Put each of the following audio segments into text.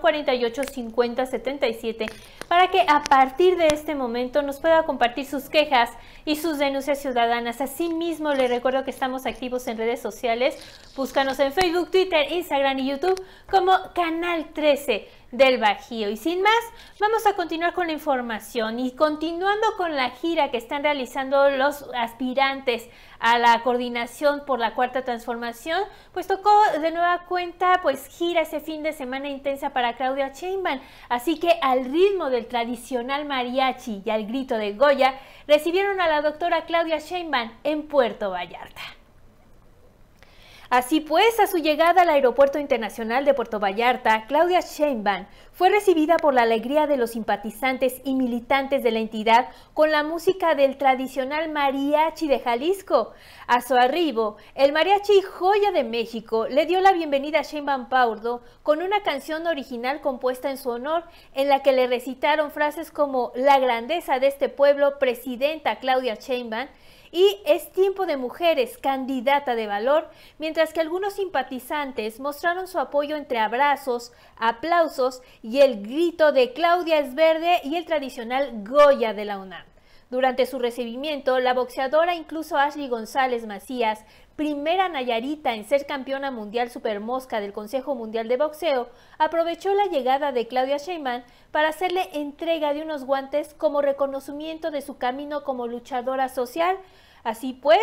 48 50 77 para que a partir de este momento nos pueda compartir sus quejas y sus denuncias ciudadanas. Asimismo, le recuerdo que estamos activos en redes sociales. Búscanos en Facebook, Twitter, Instagram y YouTube como Canal 13 del Bajío. Y sin más, vamos a continuar con la información y continuando con la gira que están realizando los aspirantes a la coordinación por la cuarta transformación, pues tocó de nueva cuenta, pues gira ese fin de semana intensa para Claudia Sheinbaum. Así que al ritmo del tradicional mariachi y al grito de Goya, recibieron a la doctora Claudia Sheinbaum en Puerto Vallarta. Así pues, a su llegada al Aeropuerto Internacional de Puerto Vallarta, Claudia Sheinbaum fue recibida por la alegría de los simpatizantes y militantes de la entidad con la música del tradicional mariachi de Jalisco. A su arribo, el mariachi Joya de México le dio la bienvenida a Sheinbaum Pardo con una canción original compuesta en su honor, en la que le recitaron frases como La grandeza de este pueblo, presidenta Claudia Sheinbaum, y Es tiempo de mujeres, candidata de valor, mientras que algunos simpatizantes mostraron su apoyo entre abrazos, aplausos y el grito de Claudia es verde y el tradicional Goya de la UNAM. Durante su recibimiento, la boxeadora incluso Ashley González Macías, primera Nayarita en ser campeona mundial supermosca del Consejo Mundial de Boxeo, aprovechó la llegada de Claudia Sheinbaum para hacerle entrega de unos guantes como reconocimiento de su camino como luchadora social. Así pues,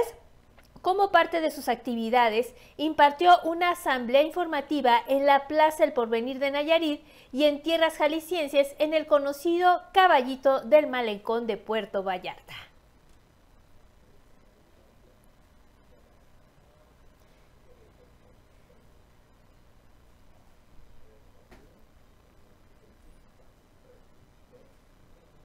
como parte de sus actividades, impartió una asamblea informativa en la Plaza El Porvenir de Nayarit y en tierras jaliscienses en el conocido Caballito del Malencón de Puerto Vallarta.